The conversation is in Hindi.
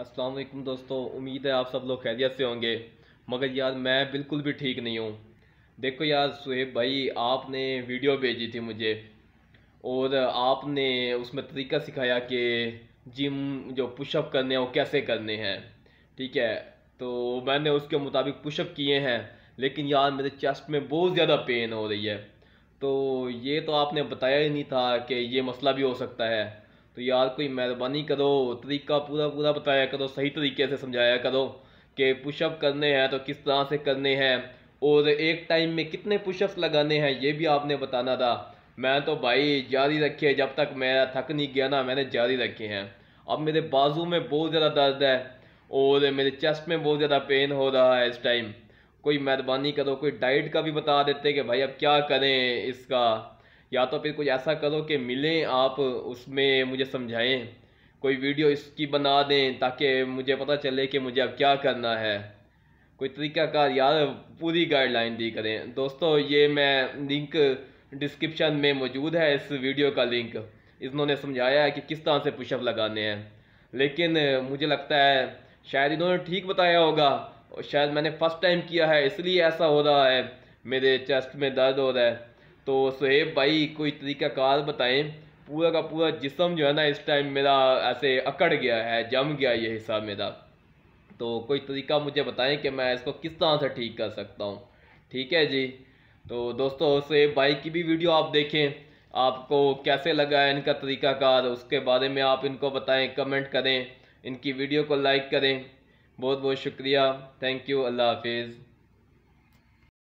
अस्सलाम वालेकुम दोस्तों उम्मीद है आप सब लोग खैरियत से होंगे मगर यार मैं बिल्कुल भी ठीक नहीं हूँ देखो यार सुहेब भाई आपने वीडियो भेजी थी मुझे और आपने उसमें तरीका सिखाया कि जिम जो पुशअप करने हैं वो कैसे करने हैं ठीक है तो मैंने उसके मुताबिक पुशअप किए हैं लेकिन यार मेरे चेस्ट में बहुत ज़्यादा पेन हो रही है तो ये तो आपने बताया ही नहीं था कि ये मसला भी हो सकता है तो यार कोई मेहरबानी करो तरीका पूरा पूरा बताया करो सही तरीके से समझाया करो कि पुशअप करने हैं तो किस तरह से करने हैं और एक टाइम में कितने पुशअप्स लगाने हैं ये भी आपने बताना था मैं तो भाई जारी रखे जब तक मैं थक नहीं गया ना मैंने जारी रखे हैं अब मेरे बाजू में बहुत ज़्यादा दर्द है और मेरे चेस्ट में बहुत ज़्यादा पेन हो रहा है इस टाइम कोई मेहरबानी करो कोई डाइट का भी बता देते कि भाई अब क्या करें इसका या तो फिर कुछ ऐसा करो कि मिलें आप उसमें मुझे समझाएं कोई वीडियो इसकी बना दें ताकि मुझे पता चले कि मुझे अब क्या करना है कोई तरीक़ाकार यार पूरी गाइडलाइन दी करें दोस्तों ये मैं लिंक डिस्क्रिप्शन में मौजूद है इस वीडियो का लिंक इन्होंने समझाया है कि किस तरह से पुशअप लगाने हैं लेकिन मुझे लगता है शायद इन्होंने ठीक बताया होगा और शायद मैंने फ़र्स्ट टाइम किया है इसलिए ऐसा हो रहा है मेरे चेस्ट में दर्द हो रहा है तो सुहेब भाई कोई तरीका कार बताएं पूरा का पूरा जिसम जो है ना इस टाइम मेरा ऐसे अकड़ गया है जम गया ये हिस्सा मेरा तो कोई तरीका मुझे बताएं कि मैं इसको किस तरह से ठीक कर सकता हूँ ठीक है जी तो दोस्तों सुहेब भाई की भी वीडियो आप देखें आपको कैसे लगा है इनका तरीकाकार उसके बारे में आप इनको बताएं कमेंट करें इनकी वीडियो को लाइक करें बहुत बहुत शुक्रिया थैंक यू अल्लाह हाफिज़